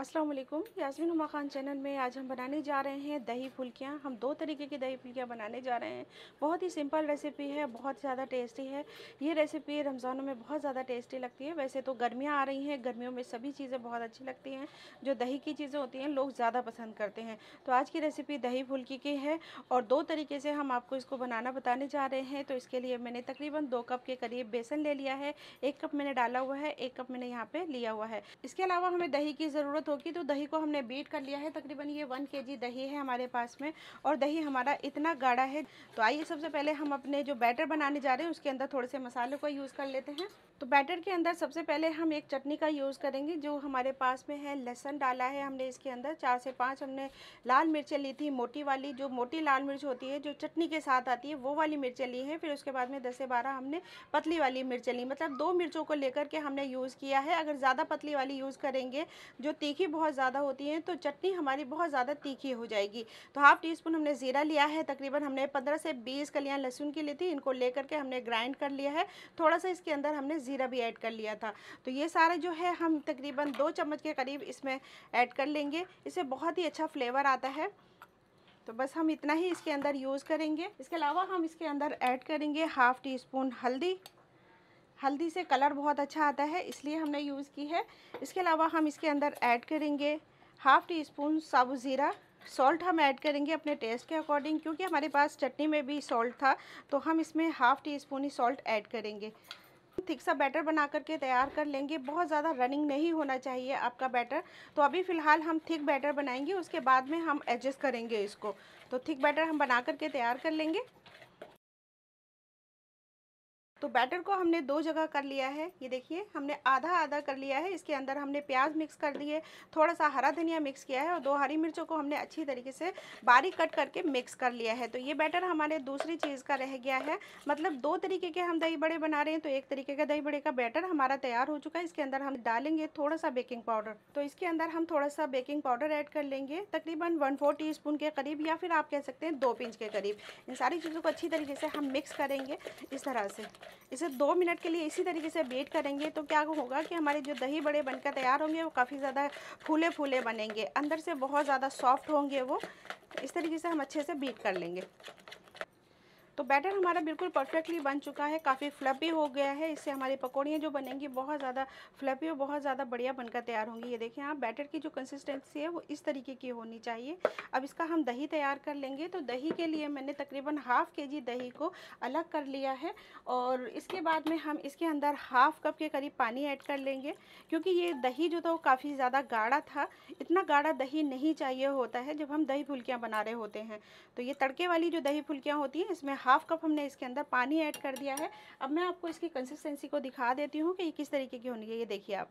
अस्सलाम वालेकुम यासमीन हुमा खान चैनल में आज हम बनाने जा रहे हैं दही फुल्कियाँ हम दो तरीके की दही फुल्कियाँ बनाने जा रहे हैं बहुत ही सिंपल रेसिपी है बहुत ज़्यादा टेस्टी है ये रेसिपी रमज़ानों में बहुत ज़्यादा टेस्टी लगती है वैसे तो गर्मियाँ आ रही हैं गर्मियों में सभी चीज़ें बहुत अच्छी लगती हैं जो दही की चीज़ें होती हैं लोग ज़्यादा पसंद करते हैं तो आज की रेसिपी दही फुल्की की है और दो तरीके से हम आपको इसको बनाना बताने जा रहे हैं तो इसके लिए मैंने तकरीबन दो कप के करीब बेसन ले लिया है एक कप मैंने डाला हुआ है एक कप मैंने यहाँ पर लिया हुआ है इसके अलावा हमें दही की ज़रूरत ज़रूरत होगी तो दही को हमने बीट कर लिया है तकरीबन ये वन के दही है हमारे पास में और दही हमारा इतना गाढ़ा है तो आइए सबसे पहले हम अपने जो बैटर बनाने जा रहे हैं उसके अंदर थोड़े से मसाले को यूज़ कर लेते हैं तो बैटर के अंदर सबसे पहले हम एक चटनी का यूज़ करेंगे जो हमारे पास में है लहसन डाला है हमने इसके अंदर चार से पाँच हमने लाल मिर्चें ली थी मोटी वाली जो मोटी लाल मिर्च होती है जो चटनी के साथ आती है वो वाली मिर्चें ली हैं फिर उसके बाद में दस से बारह हमने पतली वाली मिर्चें ली मतलब दो मिर्चों को लेकर के हमने यूज़ किया है अगर ज़्यादा पतली वाली यूज़ करेंगे जो तीन तीखी बहुत ज़्यादा होती है तो चटनी हमारी बहुत ज़्यादा तीखी हो जाएगी तो हाफ टी स्पून हमने ज़ीरा लिया है तकरीबन हमने पंद्रह से बीस कलियाँ लहसुन की ली थी इनको ले करके हमने ग्राइंड कर लिया है थोड़ा सा इसके अंदर हमने ज़ीरा भी ऐड कर लिया था तो ये सारा जो है हम तकरीबन दो चम्मच के करीब इसमें ऐड कर लेंगे इससे बहुत ही अच्छा फ्लेवर आता है तो बस हम इतना ही इसके अंदर यूज़ करेंगे इसके अलावा हम इसके अंदर ऐड करेंगे हाफ़ टी स्पून हल्दी हल्दी से कलर बहुत अच्छा आता है इसलिए हमने यूज़ की है इसके अलावा हम इसके अंदर ऐड करेंगे हाफ़ टी स्पून साबुत ज़ीरा सॉल्ट हम ऐड करेंगे अपने टेस्ट के अकॉर्डिंग क्योंकि हमारे पास चटनी में भी सॉल्ट था तो हम इसमें हाफ़ टी स्पून ही सॉल्ट ऐड करेंगे थिक सा बैटर बना करके तैयार कर लेंगे बहुत ज़्यादा रनिंग नहीं होना चाहिए आपका बैटर तो अभी फ़िलहाल हम थिक बैटर बनाएंगे उसके बाद में हम एडजस्ट करेंगे इसको तो थिक बैटर हम बना करके तैयार कर लेंगे तो बैटर को हमने दो जगह कर लिया है ये देखिए हमने आधा आधा कर लिया है इसके अंदर हमने प्याज मिक्स कर दिए थोड़ा सा हरा धनिया मिक्स किया है और दो हरी मिर्चों को हमने अच्छी तरीके से बारीक कट करके मिक्स कर लिया है तो ये बैटर हमारे दूसरी चीज़ का रह गया है मतलब दो तरीके के हम दही बड़े बना रहे हैं तो एक तरीके का दही बड़े का बैटर हमारा तैयार हो चुका है इसके अंदर हम डालेंगे थोड़ा सा बेकिंग पाउडर तो इसके अंदर हम थोड़ा सा बेकिंग पाउडर ऐड कर लेंगे तकरीबन वन फोर टी के करीब या फिर आप कह सकते हैं दो पिंच के करीब इन सारी चीज़ों को अच्छी तरीके से हम मिक्स करेंगे इस तरह से इसे दो मिनट के लिए इसी तरीके से वेट करेंगे तो क्या होगा कि हमारे जो दही बड़े बनकर तैयार होंगे वो काफ़ी ज़्यादा फूले फूले बनेंगे अंदर से बहुत ज़्यादा सॉफ्ट होंगे वो इस तरीके से हम अच्छे से बीट कर लेंगे तो बैटर हमारा बिल्कुल परफेक्टली बन चुका है काफ़ी फ्लफी हो गया है इससे हमारी पकौड़ियाँ जो बनेंगी बहुत ज़्यादा फ्लफी और बहुत ज़्यादा बढ़िया बनकर तैयार होंगी ये देखें आप बैटर की जो कंसिस्टेंसी है वो इस तरीके की होनी चाहिए अब इसका हम दही तैयार कर लेंगे तो दही के लिए मैंने तकरीबन हाफ़ के जी दही को अलग कर लिया है और इसके बाद में हम इसके अंदर हाफ़ कप के करीब पानी ऐड कर लेंगे क्योंकि ये दही जो था वो काफ़ी ज़्यादा गाढ़ा था इतना गाढ़ा दही नहीं चाहिए होता है जब हम दही फुलकियाँ बना रहे होते हैं तो ये तड़के वाली जो दही फुलकियाँ होती हैं इसमें हाफ कप हमने इसके अंदर पानी ऐड कर दिया है अब मैं आपको इसकी कंसिस्टेंसी को दिखा देती हूँ कि ये किस तरीके की होनी है ये देखिए आप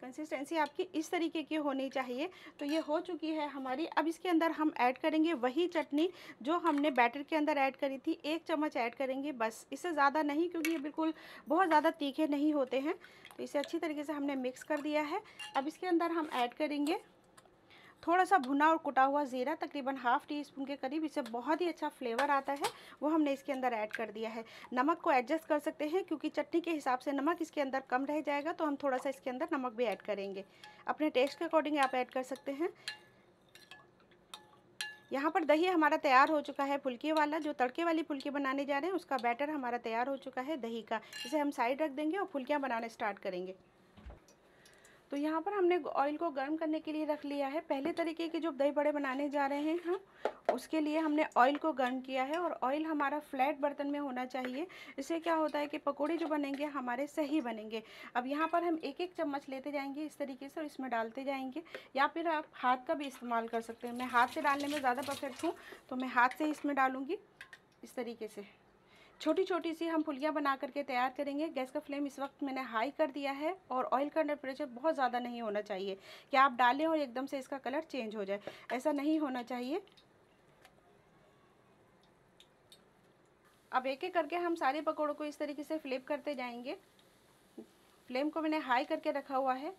कंसिस्टेंसी आपकी इस तरीके की होनी चाहिए तो ये हो चुकी है हमारी अब इसके अंदर हम ऐड करेंगे वही चटनी जो हमने बैटर के अंदर ऐड करी थी एक चम्मच ऐड करेंगे बस इससे ज़्यादा नहीं क्योंकि ये बिल्कुल बहुत ज़्यादा तीखे नहीं होते हैं तो इसे अच्छी तरीके से हमने मिक्स कर दिया है अब इसके अंदर हम ऐड करेंगे थोड़ा सा भुना और कुटा हुआ ज़ीरा तकरीबन हाफ़ टी स्पून के करीब इससे बहुत ही अच्छा फ्लेवर आता है वो हमने इसके अंदर ऐड कर दिया है नमक को एडजस्ट कर सकते हैं क्योंकि चटनी के हिसाब से नमक इसके अंदर कम रह जाएगा तो हम थोड़ा सा इसके अंदर नमक भी ऐड करेंगे अपने टेस्ट के अकॉर्डिंग आप ऐड कर सकते हैं यहाँ पर दही हमारा तैयार हो चुका है फुलके वाला जो तड़के वाली फुलके बनाने जा रहे हैं उसका बैटर हमारा तैयार हो चुका है दही का इसे हम साइड रख देंगे और फुलकियाँ बनाना स्टार्ट करेंगे तो यहाँ पर हमने ऑयल को गर्म करने के लिए रख लिया है पहले तरीके के जो दही बड़े बनाने जा रहे हैं हम उसके लिए हमने ऑयल को गर्म किया है और ऑयल हमारा फ्लैट बर्तन में होना चाहिए इससे क्या होता है कि पकोड़े जो बनेंगे हमारे सही बनेंगे अब यहाँ पर हम एक एक चम्मच लेते जाएंगे इस तरीके से और इसमें डालते जाएंगे या फिर आप हाथ का भी इस्तेमाल कर सकते हैं मैं हाथ से डालने में ज़्यादा परफेक्ट हूँ तो मैं हाथ से इसमें डालूँगी इस तरीके से छोटी छोटी सी हम फुलियाँ बना करके तैयार करेंगे गैस का फ्लेम इस वक्त मैंने हाई कर दिया है और ऑयल का टेम्परेचर बहुत ज़्यादा नहीं होना चाहिए कि आप डालें और एकदम से इसका कलर चेंज हो जाए ऐसा नहीं होना चाहिए अब एक एक करके हम सारे पकौड़ों को इस तरीके से फ्लिप करते जाएंगे फ्लेम को मैंने हाई करके रखा हुआ है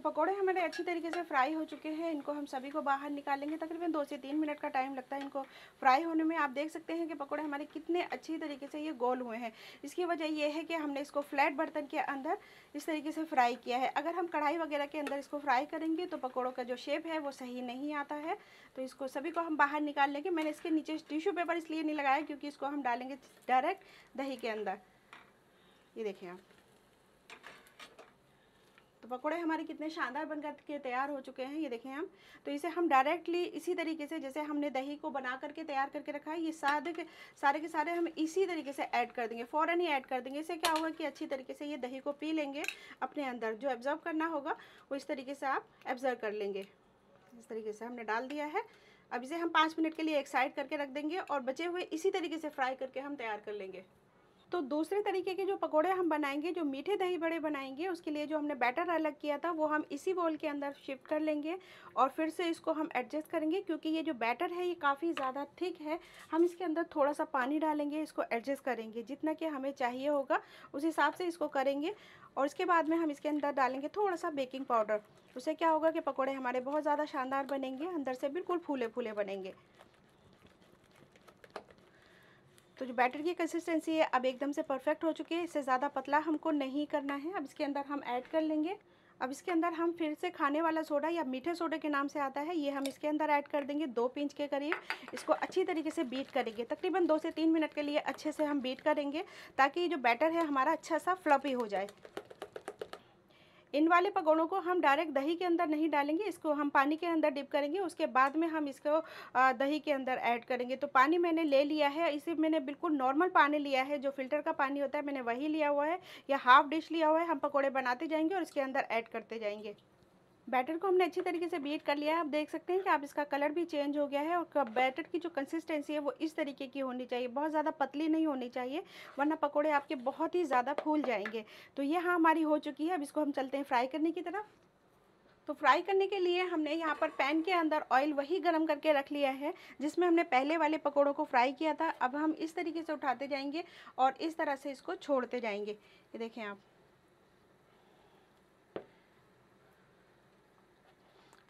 तो पकोड़े हमारे अच्छी तरीके से फ्राई हो चुके हैं इनको हम सभी को बाहर निकालेंगे तकरीबन दो से तीन मिनट का टाइम लगता है इनको फ्राई होने में आप देख सकते हैं कि पकोड़े हमारे कितने अच्छी तरीके से ये गोल हुए हैं इसकी वजह यह है कि हमने इसको फ्लैट बर्तन के अंदर इस तरीके से फ्राई किया है अगर हम कढ़ाई वगैरह के अंदर इसको फ्राई करेंगे तो पकौड़ों का जो शेप है वो सही नहीं आता है तो इसको सभी को हम बाहर निकाल लेंगे मैंने इसके नीचे टिश्यू पेपर इसलिए नहीं लगाया क्योंकि इसको हम डालेंगे डायरेक्ट दही के अंदर ये देखें आप पकोड़े हमारे कितने शानदार बनकर के तैयार हो चुके हैं ये देखें हम तो इसे हम डायरेक्टली इसी तरीके से जैसे हमने दही को बना करके तैयार करके रखा है ये सारे के सारे के सारे हम इसी तरीके से ऐड कर देंगे फ़ौरन ही ऐड कर देंगे इसे क्या होगा कि अच्छी तरीके से ये दही को पी लेंगे अपने अंदर जो एब्ज़र्व करना होगा वो इस तरीके से आप एब्ज़र्व कर लेंगे इस तरीके से हमने डाल दिया है अब इसे हम पाँच मिनट के लिए एक साइड करके रख देंगे और बचे हुए इसी तरीके से फ्राई करके हम तैयार कर लेंगे तो दूसरे तरीके के जो पकोड़े हम बनाएंगे जो मीठे दही बड़े बनाएंगे उसके लिए जो हमने बैटर अलग किया था वो हम इसी बोल के अंदर शिफ्ट कर लेंगे और फिर से इसको हम एडजस्ट करेंगे क्योंकि ये जो बैटर है ये काफ़ी ज़्यादा थिक है हम इसके अंदर थोड़ा सा पानी डालेंगे इसको एडजस्ट करेंगे जितना कि हमें चाहिए होगा उस हिसाब से इसको करेंगे और इसके बाद में हम इसके अंदर डालेंगे थोड़ा सा बेकिंग पाउडर उससे क्या होगा कि पकौड़े हमारे बहुत ज़्यादा शानदार बनेंगे अंदर से बिल्कुल फूले फूले बनेंगे तो जो बैटर की कंसिस्टेंसी है अब एकदम से परफेक्ट हो चुकी है इससे ज़्यादा पतला हमको नहीं करना है अब इसके अंदर हम ऐड कर लेंगे अब इसके अंदर हम फिर से खाने वाला सोडा या मीठे सोडे के नाम से आता है ये हम इसके अंदर ऐड कर देंगे दो पिंच के करीब इसको अच्छी तरीके से बीट करेंगे तकरीबन दो से तीन मिनट के लिए अच्छे से हम बीट करेंगे ताकि जो बैटर है हमारा अच्छा सा फ्लपी हो जाए इन वाले पकौड़ों को हम डायरेक्ट दही के अंदर नहीं डालेंगे इसको हम पानी के अंदर डिप करेंगे उसके बाद में हम इसको दही के अंदर ऐड करेंगे तो पानी मैंने ले लिया है इसे मैंने बिल्कुल नॉर्मल पानी लिया है जो फिल्टर का पानी होता है मैंने वही लिया हुआ है या हाफ डिश लिया हुआ है हम पकौड़े बनाते जाएंगे और इसके अंदर ऐड करते जाएंगे बैटर को हमने अच्छी तरीके से बीट कर लिया है आप देख सकते हैं कि आप इसका कलर भी चेंज हो गया है और बैटर की जो कंसिस्टेंसी है वो इस तरीके की होनी चाहिए बहुत ज़्यादा पतली नहीं होनी चाहिए वरना पकौड़े आपके बहुत ही ज़्यादा फूल जाएंगे तो ये हाँ हमारी हो चुकी है अब इसको हम चलते हैं फ्राई करने की तरफ तो फ्राई करने के लिए हमने यहाँ पर पैन के अंदर ऑयल वही गरम करके रख लिया है जिसमें हमने पहले वाले पकौड़ों को फ्राई किया था अब हम इस तरीके से उठाते जाएंगे और इस तरह से इसको छोड़ते जाएंगे ये देखें आप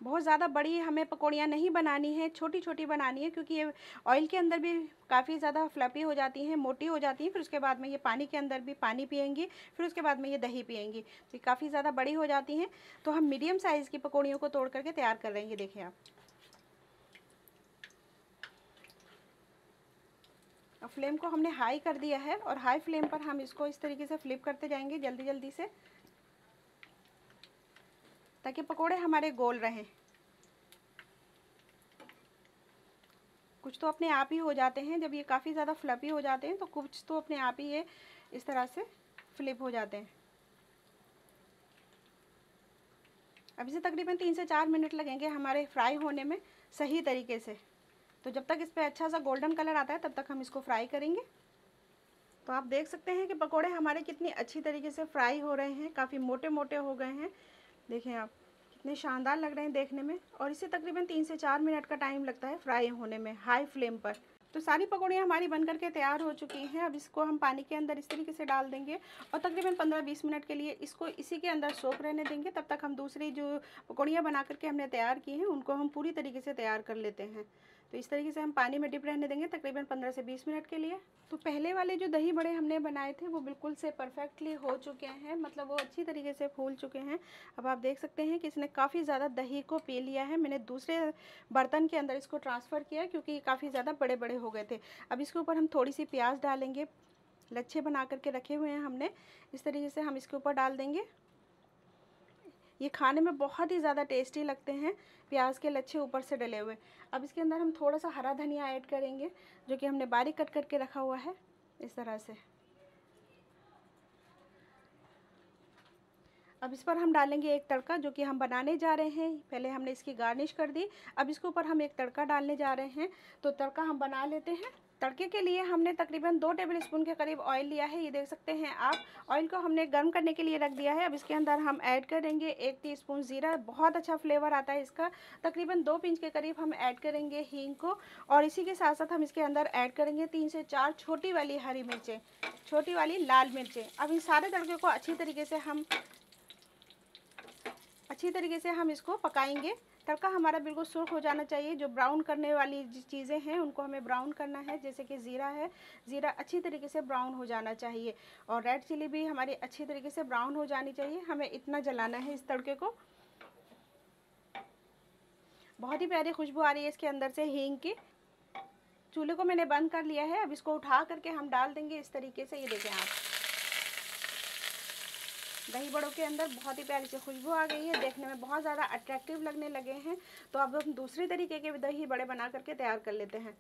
बहुत ज़्यादा बड़ी हमें पकौड़ियाँ नहीं बनानी है छोटी छोटी बनानी है क्योंकि ये ऑयल के अंदर भी काफ़ी ज़्यादा फ्लपी हो जाती हैं मोटी हो जाती हैं फिर उसके बाद में ये पानी के अंदर भी पानी पियेंगी फिर उसके बाद में ये दही पियेंगी तो काफ़ी ज़्यादा बड़ी हो जाती हैं तो हम मीडियम साइज़ की पकौड़ियों को तोड़ करके तैयार कर रहे हैं आप फ्लेम को हमने हाई कर दिया है और हाई फ्लेम पर हम इसको इस तरीके से फ्लिप करते जाएंगे जल्दी जल्दी से ताकि पकोड़े हमारे गोल रहें कुछ तो अपने आप ही हो जाते हैं जब ये काफ़ी ज़्यादा फ्लपी हो जाते हैं तो कुछ तो अपने आप ही ये इस तरह से फ्लिप हो जाते हैं अब इसे तकरीबन तीन से चार मिनट लगेंगे हमारे फ्राई होने में सही तरीके से तो जब तक इस पर अच्छा सा गोल्डन कलर आता है तब तक हम इसको फ्राई करेंगे तो आप देख सकते हैं कि पकोड़े हमारे कितनी अच्छी तरीके से फ्राई हो रहे हैं काफ़ी मोटे मोटे हो गए हैं देखें आप कितने शानदार लग रहे हैं देखने में और इसे तकरीबन तीन से चार मिनट का टाइम लगता है फ्राई होने में हाई फ्लेम पर तो सारी पकौड़ियाँ हमारी बन करके तैयार हो चुकी हैं अब इसको हम पानी के अंदर इस तरीके से डाल देंगे और तकरीबन 15-20 मिनट के लिए इसको इसी के अंदर सोख रहने देंगे तब तक हम दूसरी जो पकौड़ियाँ बना करके हमने तैयार की हैं उनको हम पूरी तरीके से तैयार कर लेते हैं तो इस तरीके से हम पानी में डिप रहने देंगे तकरीबन 15 से 20 मिनट के लिए तो पहले वाले जो दही बड़े हमने बनाए थे वो बिल्कुल से परफेक्टली हो चुके हैं मतलब वो अच्छी तरीके से फूल चुके हैं अब आप देख सकते हैं कि इसने काफ़ी ज़्यादा दही को पी लिया है मैंने दूसरे बर्तन के अंदर इसको ट्रांसफ़र किया क्योंकि काफ़ी ज़्यादा बड़े बड़े हो गए थे अब इसके ऊपर हम थोड़ी सी प्याज डालेंगे लच्छे बना करके रखे हुए हैं हमने इस तरीके से हम इसके ऊपर डाल देंगे ये खाने में बहुत ही ज़्यादा टेस्टी लगते हैं प्याज के लच्छे ऊपर से डले हुए अब इसके अंदर हम थोड़ा सा हरा धनिया ऐड करेंगे जो कि हमने बारीक कट करके रखा हुआ है इस तरह से अब इस पर हम डालेंगे एक तड़का जो कि हम बनाने जा रहे हैं पहले हमने इसकी गार्निश कर दी अब इसके ऊपर हम एक तड़का डालने जा रहे हैं तो तड़का हम बना लेते हैं तड़के के लिए हमने तकरीबन दो टेबल स्पून के करीब ऑयल लिया है ये देख सकते हैं आप ऑयल को हमने गर्म करने के लिए रख दिया है अब इसके अंदर हम ऐड करेंगे एक टी स्पून ज़ीरा बहुत अच्छा फ्लेवर आता है इसका तकरीबन दो पिंच के करीब हम ऐड करेंगे हींग को और इसी के साथ साथ हम इसके अंदर ऐड करेंगे तीन से चार छोटी वाली हरी मिर्चें छोटी वाली लाल मिर्चें अब इन सारे तड़के को अच्छी तरीके से हम अच्छी तरीके से हम इसको पकाएंगे तड़का हमारा बिल्कुल सुर्ख हो जाना चाहिए जो ब्राउन करने वाली चीज़ें हैं उनको हमें ब्राउन करना है जैसे कि ज़ीरा है ज़ीरा अच्छी तरीके से ब्राउन हो जाना चाहिए और रेड चिली भी हमारी अच्छी तरीके से ब्राउन हो जानी चाहिए हमें इतना जलाना है इस तड़के को बहुत ही प्यारी खुशबू आ रही है इसके अंदर से हींग की चूल्हे को मैंने बंद कर लिया है अब इसको उठा करके हम डाल देंगे इस तरीके से ये देखें आप दही बड़ों के अंदर बहुत ही प्यारी सी खुशबू आ गई है देखने में बहुत ज़्यादा अट्रैक्टिव लगने लगे हैं तो अब हम दूसरे तरीके के दही बड़े बना करके तैयार कर लेते हैं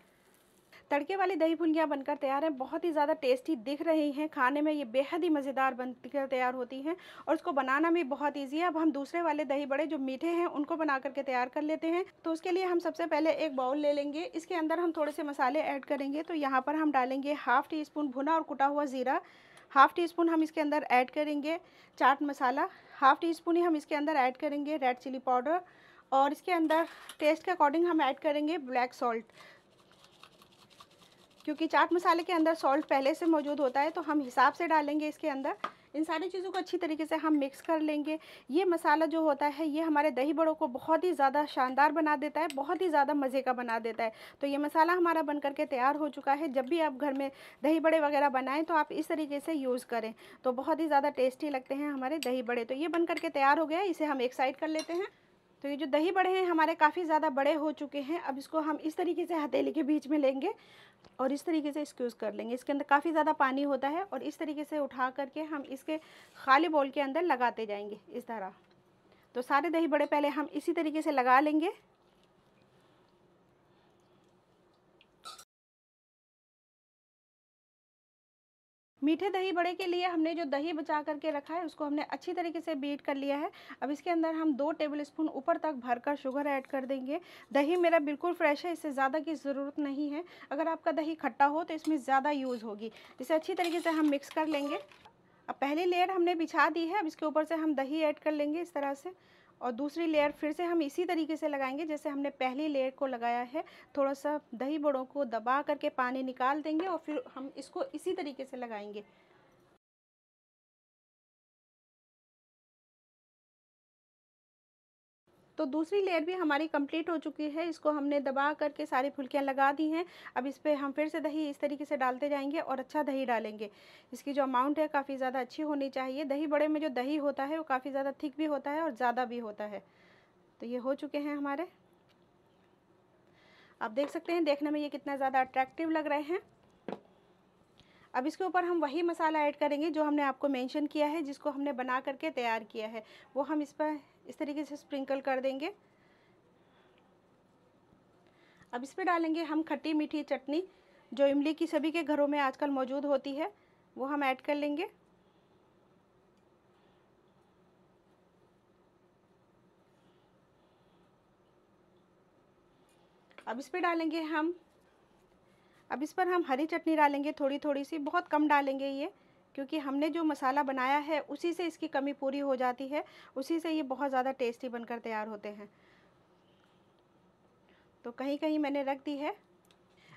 तड़के वाली दही भुनिया बनकर तैयार है बहुत ही ज़्यादा टेस्टी दिख रही हैं खाने में ये बेहद ही मज़ेदार बनकर तैयार होती हैं और उसको बनाना भी बहुत ईजी है अब हम दूसरे वाले दही बड़े जो मीठे हैं उनको बना करके तैयार कर लेते हैं तो उसके लिए हम सबसे पहले एक बाउल ले लेंगे इसके अंदर हम थोड़े से मसाले ऐड करेंगे तो यहाँ पर हम डालेंगे हाफ टी स्पून भुना और कुटा हुआ ज़ीरा हाफ़ टी स्पून हम इसके अंदर ऐड करेंगे chaat masala half teaspoon ही हम इसके अंदर ऐड करेंगे रेड चिली पाउडर और इसके अंदर टेस्ट के अकॉर्डिंग हम ऐड करेंगे ब्लैक सॉल्ट क्योंकि चाट मसाले के अंदर सॉल्ट पहले से मौजूद होता है तो हम हिसाब से डालेंगे इसके अंदर इन सारी चीज़ों को अच्छी तरीके से हम मिक्स कर लेंगे ये मसाला जो होता है ये हमारे दही बड़ों को बहुत ही ज़्यादा शानदार बना देता है बहुत ही ज़्यादा मज़े का बना देता है तो ये मसाला हमारा बन करके तैयार हो चुका है जब भी आप घर में दही बड़े वगैरह बनाएं तो आप इस तरीके से यूज़ करें तो बहुत ही ज़्यादा टेस्टी लगते हैं हमारे दही बड़े तो ये बन करके तैयार हो गया इसे हम एक साइड कर लेते हैं तो ये जो दही बड़े हैं हमारे काफ़ी ज़्यादा बड़े हो चुके हैं अब इसको हम इस तरीके से हथेली के बीच में लेंगे और इस तरीके से यूज़ कर लेंगे इसके अंदर काफ़ी ज़्यादा पानी होता है और इस तरीके से उठा करके हम इसके खाली बॉल के अंदर लगाते जाएंगे इस तरह तो सारे दही बड़े पहले हम इसी तरीके से लगा लेंगे मीठे दही बड़े के लिए हमने जो दही बचा करके रखा है उसको हमने अच्छी तरीके से बीट कर लिया है अब इसके अंदर हम दो टेबल स्पून ऊपर तक भरकर शुगर ऐड कर देंगे दही मेरा बिल्कुल फ्रेश है इससे ज़्यादा की ज़रूरत नहीं है अगर आपका दही खट्टा हो तो इसमें ज़्यादा यूज़ होगी इसे अच्छी तरीके से हम मिक्स कर लेंगे अब पहली लेयर हमने बिछा दी है अब इसके ऊपर से हम दही ऐड कर लेंगे इस तरह से और दूसरी लेयर फिर से हम इसी तरीके से लगाएंगे जैसे हमने पहली लेयर को लगाया है थोड़ा सा दही बड़ों को दबा करके पानी निकाल देंगे और फिर हम इसको इसी तरीके से लगाएंगे तो दूसरी लेयर भी हमारी कंप्लीट हो चुकी है इसको हमने दबा करके सारी फुलकियाँ लगा दी हैं अब इस पर हम फिर से दही इस तरीके से डालते जाएंगे और अच्छा दही डालेंगे इसकी जो अमाउंट है काफ़ी ज़्यादा अच्छी होनी चाहिए दही बड़े में जो दही होता है वो काफ़ी ज़्यादा थिक भी होता है और ज़्यादा भी होता है तो ये हो चुके हैं हमारे आप देख सकते हैं देखने में ये कितना ज़्यादा अट्रैक्टिव लग रहे हैं अब इसके ऊपर हम वही मसाला ऐड करेंगे जो हमने आपको मेंशन किया है जिसको हमने बना करके तैयार किया है वो हम इस पर इस तरीके से स्प्रिंकल कर देंगे अब इस पर डालेंगे हम खट्टी मीठी चटनी जो इमली की सभी के घरों में आजकल मौजूद होती है वो हम ऐड कर लेंगे अब इस पर डालेंगे हम अब इस पर हम हरी चटनी डालेंगे थोड़ी थोड़ी सी बहुत कम डालेंगे ये क्योंकि हमने जो मसाला बनाया है उसी से इसकी कमी पूरी हो जाती है उसी से ये बहुत ज़्यादा टेस्टी बनकर तैयार होते हैं तो कहीं कहीं मैंने रख दी है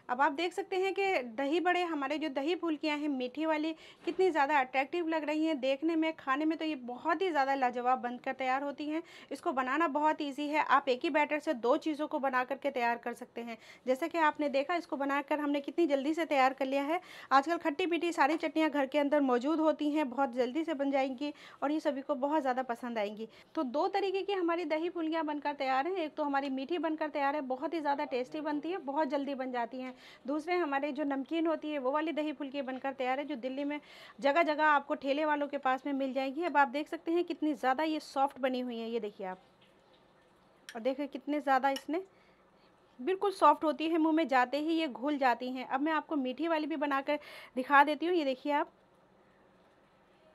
अब आप देख सकते हैं कि दही बड़े हमारे जो दही फुलकियाँ हैं मीठी वाली कितनी ज़्यादा अट्रैक्टिव लग रही हैं देखने में खाने में तो ये बहुत ही ज़्यादा लाजवाब बनकर तैयार होती हैं इसको बनाना बहुत ईजी है आप एक ही बैटर से दो चीज़ों को बना करके तैयार कर सकते हैं जैसे कि आपने देखा इसको बनाकर हमने कितनी जल्दी से तैयार कर लिया है आजकल खट्टी पीटी सारी चटनियाँ घर के अंदर मौजूद होती हैं बहुत जल्दी से बन जाएंगी और ये सभी को बहुत ज़्यादा पसंद आएंगी तो दो तरीके की हमारी दही फुलकियाँ बनकर तैयार हैं एक तो हमारी मीठी बनकर तैयार है बहुत ही ज़्यादा टेस्टी बनती है बहुत जल्दी बन जाती हैं हैं दूसरे हमारे जो नमकीन होती है वो वाली दही फुल्के बनकर तैयार है जो दिल्ली में जगह जगह आपको ठेले वालों के पास में मिल जाएगी अब आप देख सकते हैं कितनी ज़्यादा ये सॉफ्ट बनी हुई है ये देखिए आप और देखिए कितने ज़्यादा इसने बिल्कुल सॉफ्ट होती है मुंह में जाते ही ये घुल जाती हैं अब मैं आपको मीठी वाली भी बनाकर दिखा देती हूँ ये देखिए आप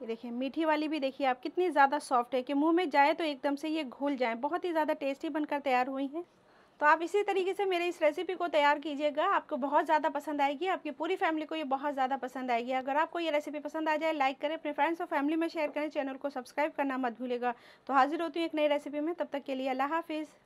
ये देखिए मीठी वाली भी देखिए आप कितनी ज़्यादा सॉफ्ट है कि मुंह में जाए तो एकदम से ये घुल जाए बहुत ही ज़्यादा टेस्टी बनकर तैयार हुई हैं तो आप इसी तरीके से मेरे इस रेसिपी को तैयार कीजिएगा आपको बहुत ज़्यादा पसंद आएगी आपकी पूरी फैमिली को ये बहुत ज़्यादा पसंद आएगी अगर आपको ये रेसिपी पसंद आ जाए लाइक करें अपने फ्रेंड्स और फैमिली में शेयर करें चैनल को सब्सक्राइब करना मत भूलेगा तो हाजिर होती हूँ एक नई रेसिपी में तब तक के लिए अल्लाह हाफिज़